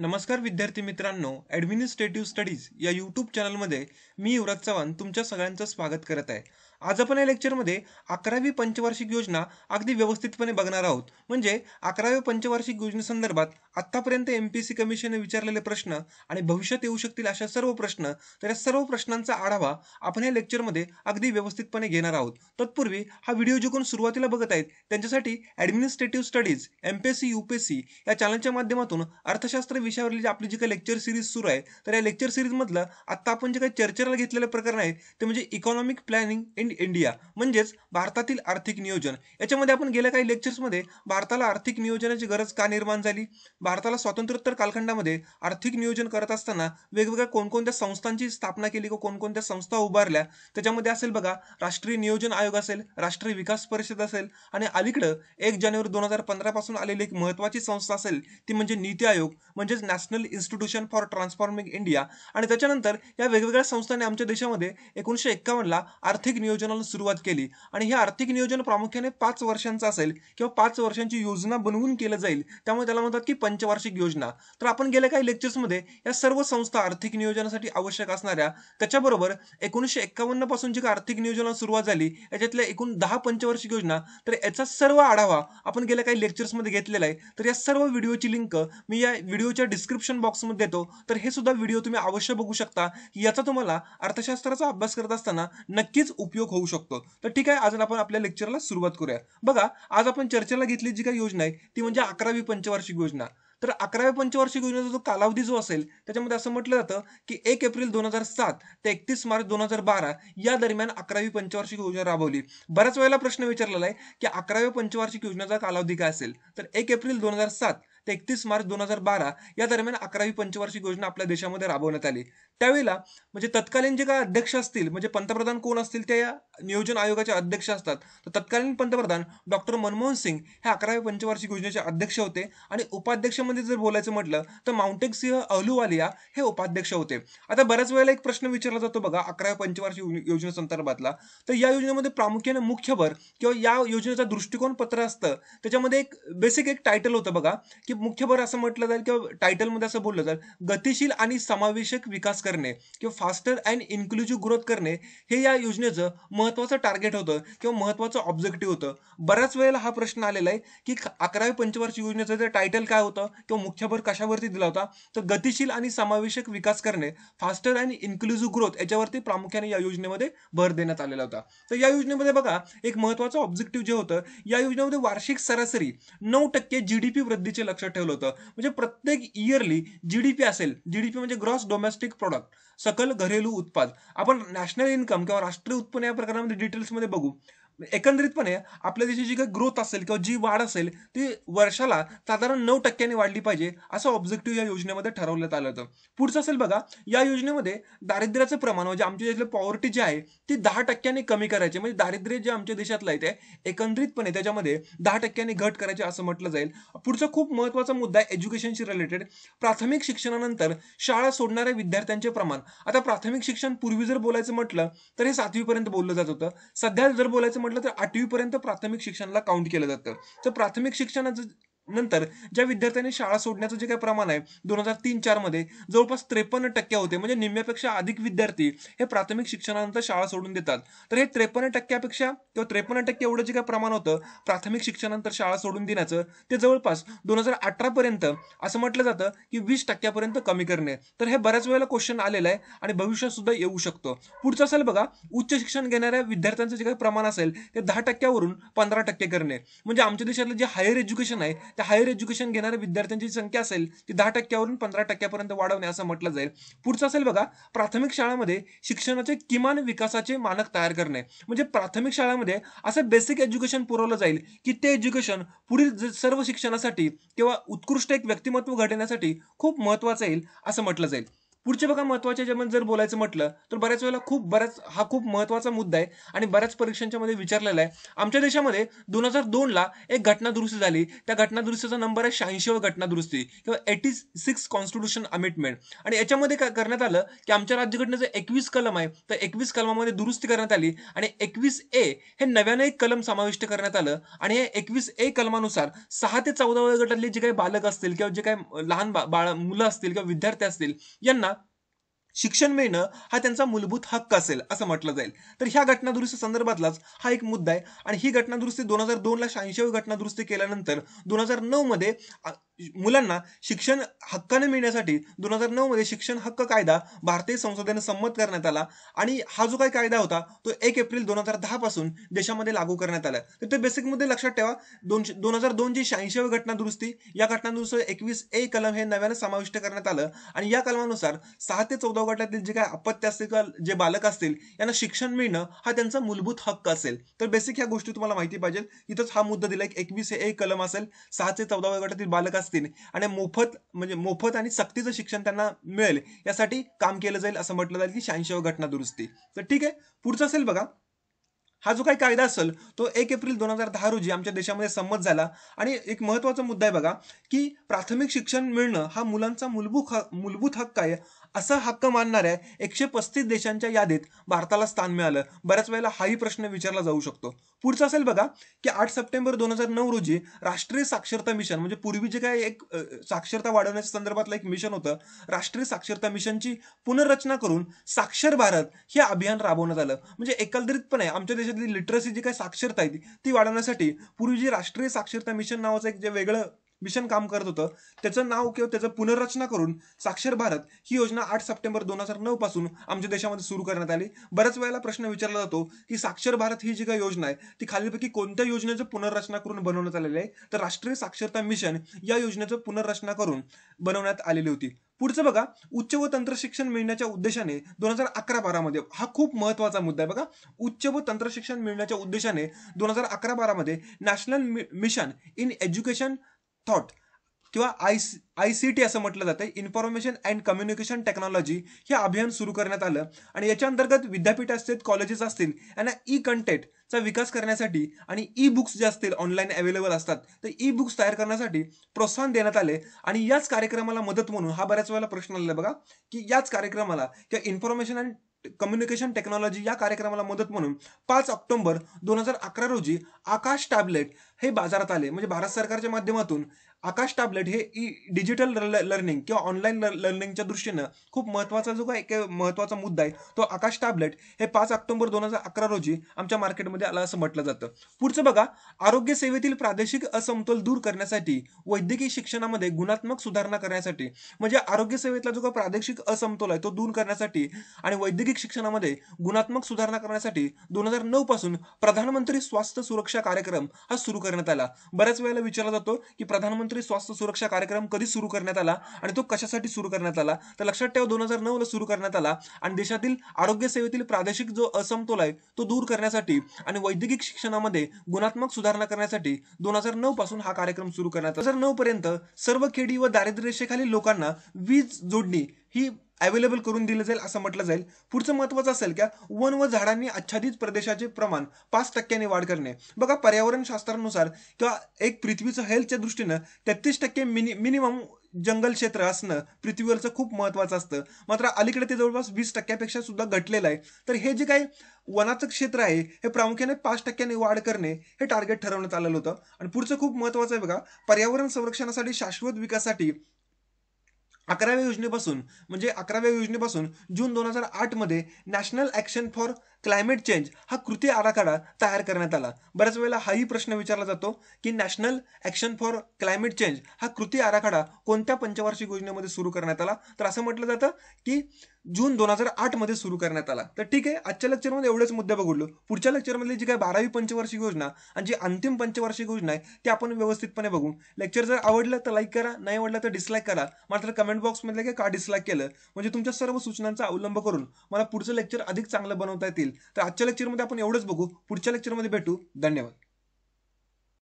नमस्कार विद्यार्थी मित्रांनो ॲडमिनिस्ट्रेटिव्ह स्टडीज या यूट्यूब चॅनलमध्ये मी युवराज चव्हाण तुमच्या सगळ्यांचं स्वागत करत आहे आज आपण या लेक्चरमध्ये अकरावी पंचवार्षिक योजना अगदी व्यवस्थितपणे बघणार आहोत म्हणजे अकराव्या पंचवार्षिक योजनेसंदर्भात आत्तापर्यंत एम पी सी कमिशनने विचारलेले प्रश्न आणि भविष्यात येऊ शकतील अशा सर्व प्रश्न तर या सर्व प्रश्नांचा आढावा आपण या लेक्चरमध्ये अगदी व्यवस्थितपणे घेणार आहोत तत्पूर्वी हा व्हिडिओ जिकून सुरुवातीला बघत आहेत त्यांच्यासाठी administrative studies M P S C U P S C या चॅनलच्या माध्यमातून अर्थशास्त्र विषयावरील जी आपली जी काही लेक्चर सिरीज सुरू आहे तर या लेक्चर सिरीजमधलं आत्ता आपण जे काही चर्चेला घेतलेले प्रकरण आहे ते म्हणजे economic planning in in India म्हणजेच भारतातील आर्थिक नियोजन याच्यामध्ये आपण गेल्या काही लेक्चर्समध्ये भारताला आर्थिक नियोजनाची गरज का निर्माण झाली भारताला स्वातंत्र्योत्तर कालखंडामध्ये आर्थिक नियोजन करत असताना वेगवेगळ्या कोणकोणत्या संस्थांची स्थापना केली किंवा कोणकोणत्या संस्था उभारल्या त्याच्यामध्ये असेल बघा राष्ट्रीय नियोजन आयोग असेल राष्ट्रीय विकास परिषद असेल आणि अलीकडं एक जानेवारी दोन हजार पंधरापासून आलेली एक महत्त्वाची संस्था असेल ती म्हणजे नीती आयोग म्हणजेच national institution for transforming India आणि त्याच्यानंतर या वेगवेगळ्या संस्थांनी आमच्या देशामध्ये एकोणीसशे एक्कावन्नला आर्थिक नियोजन नियोजनाला सुरुवात केली आणि हे आर्थिक नियोजन प्रामुख्याने पाच वर्षांचं असेल किंवा पाच वर्षांची योजना बनवून केलं जाईल त्यामुळे त्याला म्हणतात की पंचवार्षिक योजना तर आपण गेल्या काही लेक्चर्समध्ये या सर्व संस्था आर्थिक नियोजनासाठी आवश्यक असणाऱ्या त्याच्याबरोबर एकोणीसशे एक्कावन्न पासून जी आर्थिक नियोजनाला सुरुवात झाली याच्यातल्या एकूण दहा पंचवार्षिक योजना तर याचा सर्व आढावा आपण गेल्या काही लेक्चर्समध्ये घेतलेला आहे तर या सर्व व्हिडिओची लिंक मी या व्हिडिओच्या डिस्क्रिप्शन बॉक्समध्ये देतो तर हे सुद्धा व्हिडिओ तुम्ही अवश्य बघू शकता याचा तुम्हाला अर्थशास्त्राचा अभ्यास करत असताना नक्कीच उपयोग उपयोग होऊ शकतो तर ठीक आहे आज आपण आपल्या लेक्चरला सुरुवात करूया बघा आज आपण चर्चेला घेतली जी काही योजना आहे ती म्हणजे अकरावी पंचवार्षिक योजना तर अकराव्या पंचवार्षिक योजनेचा जो कालावधी जो असेल त्याच्यामध्ये असं म्हटलं जातं की एक एप्रिल दोन हजार सात ते एकतीस मार्च दोन हजार बारा या दरम्यान अकरावी पंचवार्षिक योजना राबवली बऱ्याच वेळेला प्रश्न विचारलेला आहे की अकराव्या पंचवार्षिक योजनेचा कालावधी काय असेल तर एक एप्रिल दोन हजार सात ते एकतीस मार्च दोन हजार बारा या दरम्यान अकरावी पंचवार्षिक योजना आपल्या देशामध्ये राबवण्यात आली त्यावेळेला म्हणजे तत्कालीन जे काय अध्यक्ष असतील म्हणजे पंतप्रधान कोण असतील त्या या नियोजन आयोगाचे अध्यक्ष असतात तर तत्कालीन पंतप्रधान डॉक्टर मनमोहन सिंग हे अकराव्या पंचवार्षिक योजनेचे अध्यक्ष होते आणि उपाध्यक्षमध्ये जर बोलायचं म्हटलं तर माउंटेन सिंह अहलुवालिया हे उपाध्यक्ष होते आता बऱ्याच वेळेला एक प्रश्न विचारला जातो बघा अकराव्या पंचवार्षिक योजनेसंदर्भातला तर या योजनेमध्ये प्रामुख्याने मुख्य भर किंवा या योजनेचा दृष्टिकोन पत्र असतं त्याच्यामध्ये एक बेसिक एक टायटल होतं बघा की भर असं म्हटलं जाईल किंवा टायटलमध्ये असं बोललं जाईल गतिशील आणि समावेशक विकास करणे किंवा फास्टर अँड इन्क्लुझिव्ह ग्रोथ करणे हे या योजनेचं महत्त्वाचं टार्गेट होतं किंवा महत्त्वाचं ऑब्जेक्टिव्ह होतं बऱ्याच वेळेला हा प्रश्न आलेला आहे की अकरावी पंचवार्षिक योजनेचं जे टायटल काय होतं किंवा मुख्य भर कशावरती दिला होता तर गतिशील आणि समावेशक विकास करणे फास्टर अँड इन्क्लुझिव्ह ग्रोथ याच्यावरती प्रामुख्याने या योजनेमध्ये भर देण्यात आलेला होता तर या योजनेमध्ये बघा एक महत्त्वाचं ऑब्जेक्टिव्ह जे होतं या योजनेमध्ये वार्षिक सरासरी नऊ टक्के जीडीपी वृद्धीचे लक्ष ठेवलं होतं म्हणजे प्रत्येक इयरली जीडीपी असेल जीडीपी म्हणजे ग्रॉस डोमेस्टिक प्रॉडक्ट सकल घरेलू उत्पाद आपण नॅशनल इन्कम किंवा राष्ट्रीय उत्पन्न या प्रकारामध्ये डिटेल्समध्ये बघू म्हणजे एकंदरीतपणे आपल्या देशाची जी काही ग्रोथ असेल किंवा जी वाढ असेल ती वर्षाला साधारण नऊ टक्क्याने वाढली पाहिजे असं ऑब्जेक्टिव्ह या योजनेमध्ये ठरवण्यात आलं होतं पुढचं असेल बघा या योजनेमध्ये दारिद्र्याचं प्रमाण म्हणजे आमच्या देशातलं पॉवर्टी जे आहे ती दहा टक्क्यांनी कमी करायची म्हणजे दारिद्र्य जे आमच्या देशातलं आहे ते एकंदरीतपणे त्याच्यामध्ये दहा टक्क्यांनी घट करायचे असं म्हटलं जाईल पुढचं खूप महत्वाचा मुद्दा आहे एज्युकेशनशी रिलेटेड प्राथमिक शिक्षणानंतर शाळा सोडणाऱ्या विद्यार्थ्यांचे प्रमाण आता प्राथमिक शिक्षण पूर्वी जर बोलायचं म्हटलं तर हे सातवीपर्यंत बोललं जात होतं सध्या जर बोलायचं म्हटलं तर आठवीपर्यंत प्राथमिक शिक्षणाला काउंट केलं जातं तर प्राथमिक शिक्षणाचं नंतर ज्या विद्यार्थ्यांनी शाळा सोडण्याचं जे काही प्रमाण आहे दोन हजार तीन चार मध्ये जवळपास त्रेपन्न टक्के होते म्हणजे निम्म्यापेक्षा अधिक विद्यार्थी हे प्राथमिक शिक्षणानंतर शाळा सोडून देतात तर हे त्रेपन्न टक्क्यापेक्षा किंवा त्रेपन्न टक्के एवढं जे काही प्रमाण होतं प्राथमिक शिक्षणानंतर शाळा सोडून देण्याचं ते जवळपास दोन हजार अठरा पर्यंत असं म्हटलं जातं की वीस टक्क्यापर्यंत कमी करणे तर हे बऱ्याच वेळेला क्वेश्चन आलेलं आहे आणि भविष्यात सुद्धा येऊ शकतो पुढचं असेल बघा उच्च शिक्षण घेणाऱ्या विद्यार्थ्यांचं जे काही प्रमाण असेल ते दहा टक्क्यावरून पंधरा टक्के करणे म्हणजे आमच्या देशातलं जे हायर एज्युकेशन आहे त्या हायर एज्युकेशन घेणाऱ्या विद्यार्थ्यांची संख्या असेल ती दहा टक्क्यावरून पंधरा टक्क्यापर्यंत वाढवणे असं म्हटलं जाईल पुढचं असेल बघा प्राथमिक शाळामध्ये शिक्षणाचे किमान विकासाचे मानक तयार करणे म्हणजे प्राथमिक शाळांमध्ये असं बेसिक एज्युकेशन पुरवलं जाईल की ते एज्युकेशन पुढील सर्व शिक्षणासाठी किंवा उत्कृष्ट एक व्यक्तिमत्व घडण्यासाठी खूप महत्वाचं येईल असं म्हटलं जाईल पुढचे बघा महत्वाचे जे जर बोलायचं म्हटलं तर बऱ्याच वेळेला खूप बऱ्याच हा खूप महत्वाचा मुद्दा आहे आणि बऱ्याच परीक्षांच्या मध्ये विचारलेला आहे आमच्या देशामध्ये दोन हजार दोन ला एक घटना दुरुस्ती झाली त्या घटना दुरुस्तीचा नंबर आहे शहाऐंशी घटना दुरुस्ती किंवा एटी सिक्स कॉन्स्टिट्यूशन अमेंडमेंट आणि याच्यामध्ये काय करण्यात आलं की आमच्या राज्यघटनेचं एकवीस कलम आहे तर एकवीस कलमामध्ये दुरुस्ती करण्यात आली आणि एकवीस ए हे नव्यानं एक कलम समाविष्ट करण्यात आलं आणि हे एकवीस ए कलमानुसार सहा ते चौदा वयोगटातले जे काही बालक असतील किंवा जे काही लहान बाळ मुलं असतील किंवा विद्यार्थी असतील यांना शिक्षण मिळणं हा त्यांचा मूलभूत हक्क असेल असं म्हटलं जाईल तर ह्या घटनादुरुस्ती संदर्भातलाच हा एक मुद्दा आहे आणि ही घटनादुरुस्ती दोन हजार दोनला शहाऐंशी घटनादुरुस्ती केल्यानंतर दोन हजार नऊ मध्ये मुलांना शिक्षण हक्काने मिळण्यासाठी दोन हजार नऊ मध्ये शिक्षण हक्क कायदा भारतीय संसदेने संमत करण्यात आला आणि हा जो काही कायदा होता तो एक एप्रिल दोन हजार दहा पासून देशामध्ये लागू करण्यात आला तर ते बेसिकमध्ये लक्षात ठेवा दोनशे दोन हजार दोनची शहाऐंशी घटनादुरुस्ती या घटनादुरुस्ती एकवीस ए कलम हे नव्याने समाविष्ट करण्यात आलं आणि या कलमानुसार सहा ते चौदा गटातील जे काय अपत्य असतील जे बालक असतील यांना शिक्षण मिळणं हा त्यांचा मूलभूत हक्क असेल तर बेसिक ह्या गोष्टी तुम्हाला माहिती पाहिजे इथंच हा मुद्दा दिला एकवीस हे एक कलम असेल सहा ते चौदाव्या गटातील बालक असतील आणि मोफत म्हणजे मोफत आणि सक्तीचं शिक्षण त्यांना मिळेल यासाठी काम केलं जाईल असं म्हटलं जाईल की शहाऐंशी घटना दुरुस्ती तर ठीक आहे पुढचं असेल बघा हा जो काही कायदा असेल तो एक एप्रिल दोन हजार दहा रोजी आमच्या देशामध्ये संमत झाला आणि एक महत्त्वाचा मुद्दा आहे बघा की प्राथमिक शिक्षण मिळणं हा मुलांचा मूलभूत मूलभूत हक्क आहे असं हक्क मानणाऱ्या एकशे पस्तीस देशांच्या यादीत भारताला स्थान मिळालं बऱ्याच वेळेला हाही प्रश्न विचारला जाऊ शकतो पुढचं असेल बघा की आठ सप्टेंबर दोन हजार नऊ रोजी राष्ट्रीय साक्षरता मिशन म्हणजे पूर्वी जे काय एक साक्षरता वाढवण्याच्या संदर्भातलं एक मिशन होतं राष्ट्रीय साक्षरता मिशनची पुनर्रचना करून साक्षर भारत हे अभियान राबवण्यात आलं म्हणजे एकंदरीतपणे आमच्या देशातली लिटरसी जी काय साक्षरता आहे ती वाढवण्यासाठी पूर्वी जी राष्ट्रीय साक्षरता मिशन नावाचं एक जे वेगळं मिशन काम करत होतं त्याचं नाव किंवा त्याचं पुनर्रचना करून साक्षर भारत ही योजना आठ सप्टेंबर दोन हजार नऊ पासून आमच्या देशामध्ये सुरू करण्यात आली बऱ्याच वेळेला प्रश्न विचारला जातो की साक्षर भारत ही जी काही योजना आहे ती खालीपैकी कोणत्या योजनेचं पुनर्रचना करून बनवण्यात आलेली आहे तर राष्ट्रीय साक्षरता मिशन या योजनेचं पुनर्रचना करून बनवण्यात आलेली होती पुढचं बघा उच्च व तंत्र शिक्षण मिळण्याच्या उद्देशाने दोन हजार अकरा बारामध्ये हा खूप महत्वाचा मुद्दा आहे बघा उच्च व तंत्र शिक्षण मिळण्याच्या उद्देशाने दोन हजार अकरा बारामध्ये national mission in education thought किंवा I C I C T असं म्हटलं जातं इन्फॉर्मेशन अँड कम्युनिकेशन टेक्नॉलॉजी हे अभियान सुरू करण्यात आलं आणि याच्या अंतर्गत विद्यापीठ असतील कॉलेजेस असतील यांना ई कंटेंटचा विकास करण्यासाठी आणि ई बुक्स जे असतील ऑनलाईन अवेलेबल असतात तर ई बुक्स तयार करण्यासाठी प्रोत्साहन देण्यात आले आणि याच कार्यक्रमाला मदत म्हणून हा बऱ्याच वेळेला प्रश्न आलेला बघा की याच कार्यक्रमाला किंवा इन्फॉर्मेशन अँड कम्युनिकेशन टेक्नॉलॉजी या कार्यक्रमाला मदत म्हणून पाच ऑक्टोबर दोन हजार अकरा रोजी आकाश टॅबलेट हे बाजारात आले म्हणजे भारत सरकारच्या माध्यमातून आकाश टॅबलेट हे डिजिटल लर्निंग किंवा ऑनलाईन लर्निंगच्या दृष्टीनं खूप महत्त्वाचा जो काय एक महत्त्वाचा मुद्दा आहे तो आकाश टॅबलेट हे पाच ऑक्टोबर दोन हजार अकरा रोजी आमच्या मार्केटमध्ये आला असं म्हटलं जातं पुढचं बघा आरोग्य सेवेतील प्रादेशिक असमतोल दूर करण्यासाठी वैद्यकीय शिक्षणामध्ये गुणात्मक सुधारणा करण्यासाठी म्हणजे आरोग्य सेवेतला जो काही प्रादेशिक असमतोल आहे तो दूर करण्यासाठी आणि वैद्यकीय शिक्षणामध्ये गुणात्मक सुधारणा करण्यासाठी दोन हजार नऊ पासून प्रधानमंत्री स्वास्थ्य सुरक्षा कार्यक्रम हा सुरू करण्यात आला बऱ्याच वेळेला विचारला जातो की प्रधानमंत्री प्रधानमंत्री स्वास्थ्य सुरक्षा कार्यक्रम कधी सुरू करण्यात आला आणि तो कशासाठी सुरू करण्यात आला तर लक्षात ठेवा दोन हजार नऊला सुरू करण्यात आला आणि देशातील आरोग्य सेवेतील प्रादेशिक जो असमतोल आहे तो दूर करण्यासाठी आणि वैद्यकीय शिक्षणामध्ये गुणात्मक सुधारणा करण्यासाठी दोन हजार नऊ पासून हा कार्यक्रम सुरू करण्यात आला दोन हजार नऊ पर्यंत सर्व खेडी व दारिद्र्य रेषेखालील लोकांना वीज जोडणी ही अवेलेबल करून दिलं जाईल असं म्हटलं जाईल पुढचं महत्वाचं असेल का वन व झाडांनी आच्छादित प्रदेशाचे प्रमाण पाच टक्क्यांनी वाढ करणे बघा पर्यावरण शास्त्रानुसार किंवा एक पृथ्वीचं हेल्थच्या दृष्टीनं तेहतीस टक्के मिनि मिनिमम जंगल क्षेत्र असणं पृथ्वीवरचं खूप महत्वाचं असतं मात्र अलीकडे ते जवळपास वीस टक्क्यापेक्षा सुद्धा घटलेलं आहे तर हे जे काही वनाचं क्षेत्र आहे हे प्रामुख्याने पाच टक्क्याने वाढ करणे हे टार्गेट ठरवण्यात आलेलं होतं आणि पुढचं खूप महत्वाचं आहे बघा पर्यावरण संरक्षणासाठी शाश्वत विकासासाठी अकराव्या योजनेपासून म्हणजे अकराव्या योजनेपासून जून दोन हजार आठमध्ये national action for climate change हा कृती आराखडा तयार करण्यात आला बऱ्याच वेळेला हाही प्रश्न विचारला जातो की national action for climate change हा कृती आराखडा कोणत्या पंचवार्षिक योजनेमध्ये सुरू करण्यात आला तर असं म्हटलं जातं की जून दोन हजार आठमध्ये सुरू करण्यात आला तर ठीक आहे आजच्या लेक्चरमध्ये एवढेच मुद्दे बघितलो पुढच्या लेक्चरमधली जी काही बारावी पंचवार्षिक योजना आणि जी अंतिम पंचवार्षिक योजना आहे ती आपण व्यवस्थितपणे बघू लेक्चर जर आवडलं तर लाईक करा नाही आवडलं तर डिसलाईक करा मात्र कमेंट बॉक्समधले काय का डिसलाईक केलं म्हणजे तुमच्या सर्व सूचनांचा अवलंब करून मला पुढचं लेक्चर अधिक चांगलं बनवता येतील तर आजच्या लेक्चरमध्ये आपण एवढंच बघू पुढच्या लेक्चरमध्ये भेटू धन्यवाद